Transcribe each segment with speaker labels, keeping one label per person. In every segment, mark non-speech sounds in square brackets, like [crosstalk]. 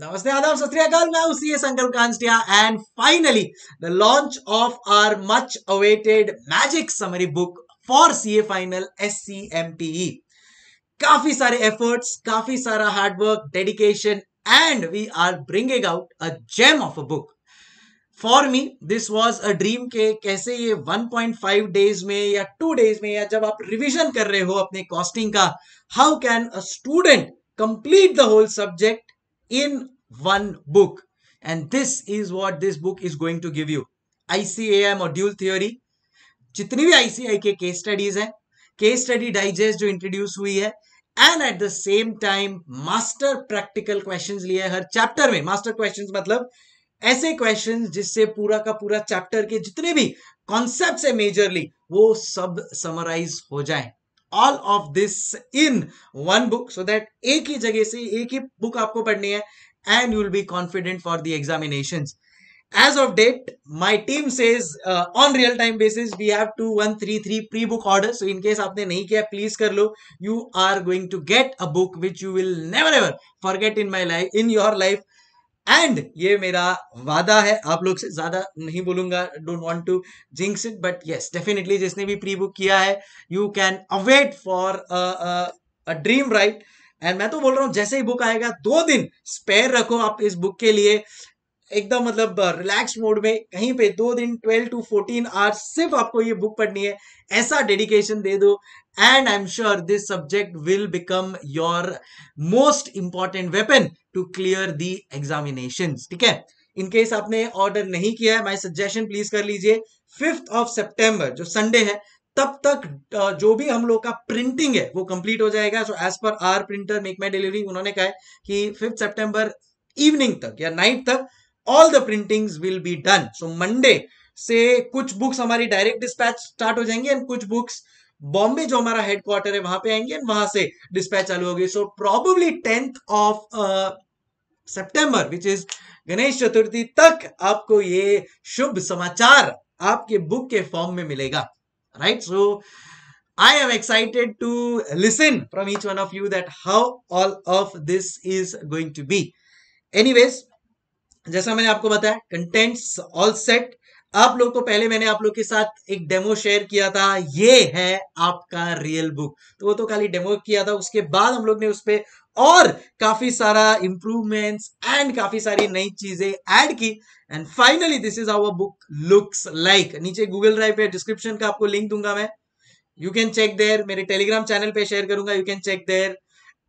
Speaker 1: नमस्ते आदाब सत्याकाल मैं उसी संकल्प कांस्टिया and finally the launch of our much awaited magic summary book for CA final S C M T काफी सारे एफर्ट्स काफी सारा hard work dedication and we are bringing out a gem of a book for me this was a dream के कैसे ये 1.5 days में या two days में या जब आप रिविजन कर रहे हो अपने कॉस्टिंग का how can a student complete the whole subject in one book. And this is what this book is going to give you. ICAI module theory जितनी भी आईसीआई के केस स्टडीज हैं केस स्टडी डाइजेस्ट जो introduce हुई है and at the same time master practical questions लिए है हर चैप्टर में मास्टर क्वेश्चंस मतलब ऐसे क्वेश्चंस जिससे पूरा का पूरा चैप्टर के जितने भी कॉन्सेप्ट्स है मेजरली वो सब समराइज हो जाए all of this in one book so that एक ही जगह से एक ही बुक आपको पढ़नी है and you will be confident for the examination as of date my team says uh, on real time basis we have 2133 pre book order so in case aapne nahi kiya please kar lo you are going to get a book which you will never ever forget in my life in your life and ये मेरा वादा है आप लोग से ज्यादा नहीं बोलूंगा don't want to jinx it but yes definitely जिसने भी प्री बुक किया है you can await for a dream right and मैं तो बोल रहा हूँ जैसे ही बुक आएगा दो दिन स्पेयर रखो आप इस बुक के लिए एकदम मतलब रिलैक्स मोड में कहीं पे दो दिन ट्वेल्व टू फोर्टीन आवर्स सिर्फ आपको ये बुक पढ़नी है ऐसा डेडिकेशन दे दो and I am sure this subject will become your most important weapon to clear the examination ठीक है इनकेस आपने ऑर्डर नहीं किया है माई सजेशन प्लीज कर लीजिए फिफ्थ ऑफ सेप्टेम्बर जो संडे है तब तक जो भी हम लोग का प्रिंटिंग है वो कंप्लीट हो जाएगा so as per our printer make my delivery उन्होंने कहा है कि फिफ्थ सेप्टेम्बर इवनिंग तक या नाइट तक all the printings will be done so Monday से कुछ बुक्स हमारी डायरेक्ट डिस्पैच स्टार्ट हो जाएंगे एंड कुछ बुक्स बॉम्बे जो हमारा हेडक्वार्टर है वहां पे आएंगे एंड वहां से डिस्पैच चालू होगी so probably tenth of September which is Ganesh Chaturthi तक आपको ये शुभ समाचार आपके बुक के फॉर्म में मिलेगा right so I am excited to listen from each one of you that how all of this is going to be. Anyways, जैसा मैंने आपको बताया कंटेंट्स ऑल सेट आप लोग को पहले मैंने आप लोग के साथ एक डेमो शेयर किया था ये है आपका रियल बुक तो वो तो खाली डेमो किया था उसके बाद हम लोग ने उस पर और काफी सारा इंप्रूवमेंट्स एंड काफी सारी नई चीजें ऐड की and finally this is our book looks like नीचे गूगल ड्राइव पे डिस्क्रिप्शन का आपको लिंक दूंगा मैं यू कैन चेक देयर मेरे टेलीग्राम चैनल पे शेयर करूंगा you can check there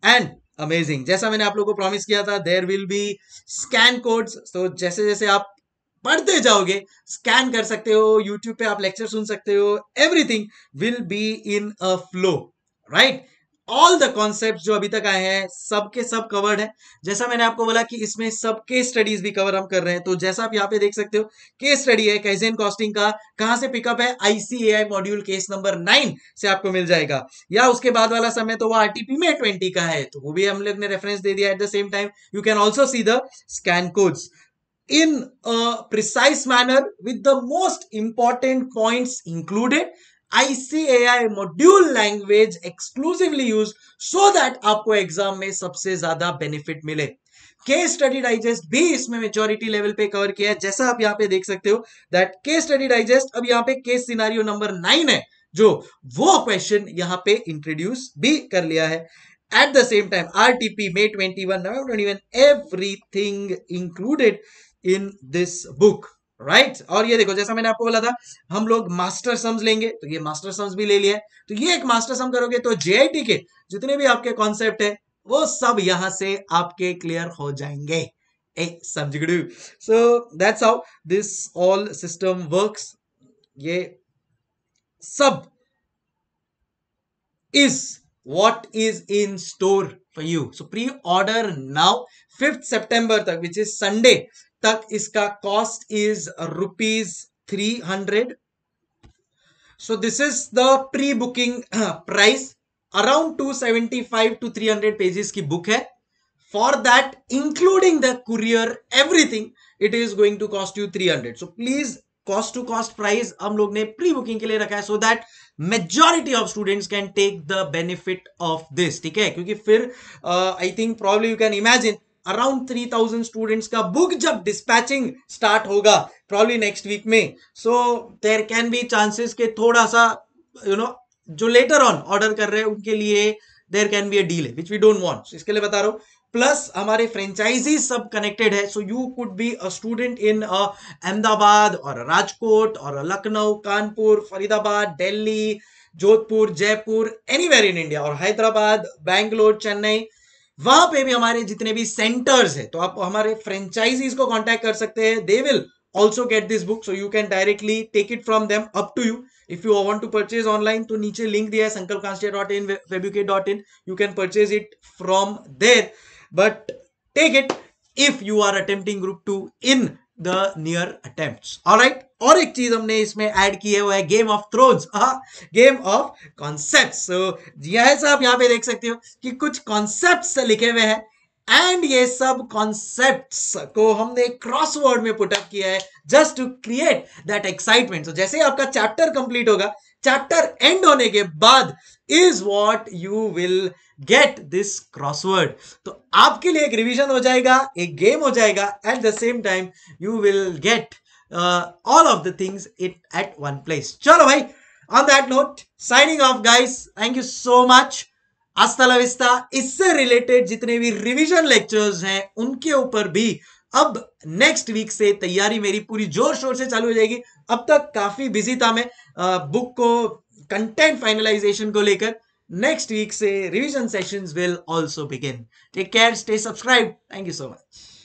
Speaker 1: and amazing जैसा मैंने आप लोगों को प्रॉमिस किया था there will be scan codes तो जैसे जैसे आप पढ़ते जाओगे स्कैन कर सकते हो यूट्यूब पे आप लेक्चर सुन सकते हो everything will be in a flow right all the concept जो अभी तक आए हैं सबके सब कवर्ड है जैसा मैंने आपको बोला कि इसमें सब केस स्टडीज भी कवर हम कर रहे हैं तो जैसा आप यहाँ पे देख सकते हो केस स्टडी है कैसे कॉस्टिंग का कहां से पिकअप है ICAI module case number nine से आपको मिल जाएगा या उसके बाद वाला समय तो वो आरटीपी में ट्वेंटी का है तो वो भी हम लोग ने रेफरेंस दे दिया at the same time you can also see the scan codes in precise manner with the most important point included ICAI module language exclusively use so that आपको एग्जाम में सबसे ज्यादा बेनिफिट मिले के स्टडी डाइजेस्ट भी इसमें majority level पे cover किया है जैसा आप यहाँ पे देख सकते हो दैट के स्टडी डाइजेस्ट अब यहाँ पे केस सिनारियो नंबर नाइन है जो वो क्वेश्चन यहाँ पे इंट्रोड्यूस भी कर लिया है at the same T P May twenty one may twenty one everything included in this book right और ये देखो जैसा मैंने आपको बोला था हम लोग मास्टर सम्स लेंगे तो ये मास्टर सम्स भी ले लिया तो ये एक मास्टर सम करोगे तो टी के जितने भी आपके कॉन्सेप्ट है वो सब यहां से आपके क्लियर हो जाएंगे समझ so that's how this all system works ये सब इस what is in store for you. So pre-order now 5th September तक which is Sunday tak iska cost is rupees 300. So this is the pre-booking [clears throat] price around 275 to 300 pages ki book hai. For that including the courier everything it is going to cost you 300. So please cost to cost price हम लोग ने pre booking के लिए रखा है so that majority of students can take the benefit of this ठीक है क्योंकि फिर I think problem you can imagine around three thousand students का बुक जब डिस्पैचिंग स्टार्ट होगा प्रॉब्लम नेक्स्ट वीक में so there can be chances के थोड़ा सा यू you नो know, जो लेटर ऑन ऑर्डर कर रहे हैं उनके लिए there can be a deal which we don't want इसके लिए बता रहा हूँ प्लस हमारे फ्रेंचाइजी सब कनेक्टेड है so you could be a student in Ahmedabad और राजकोट और Lucknow Kanpur Faridabad Delhi Jodhpur Jaipur anywhere in India और हैदराबाद बैंगलोर चेन्नई वहां पे भी हमारे जितने भी सेंटर्स है तो आप हमारे फ्रेंचाइजीज को कॉन्टेक्ट कर सकते हैं they will also get this book so you can directly take it from them up to you if you want to purchase online तो नीचे लिंक दिया है संकल्प डॉट इन वेब्यूके dot in you can purchase it from there but take it if you are attempting group two in the near attempt right और एक चीज हमने इसमें ऐड की है वो है Game of Thrones game of concept so जी हाँ aap yahan pe देख सकते हो कि कुछ कॉन्सेप्ट लिखे हुए हैं एंड ये सब कॉन्सेप्ट को हमने क्रॉस वर्ड में पुटअप किया है just to create that excitement जैसे आपका चैप्टर कंप्लीट होगा चैप्टर एंड होने के बाद is what you will get this crossword तो आपके लिए एक रिविजन हो जाएगा एक गेम हो जाएगा at the same time you will get all of the things it at one place चलो भाई on that note signing off guys thank you so much आस्ता लविस्ता इससे रिलेटेड जितने भी रिविजन लेक्चर्स हैं उनके ऊपर भी अब नेक्स्ट वीक से तैयारी मेरी पूरी जोर शोर से चालू हो जाएगी अब तक काफी बिजी था मैं आ, बुक को कंटेंट फाइनलाइजेशन को लेकर नेक्स्ट वीक से revision session will also begin take care stay subscribe thank you so much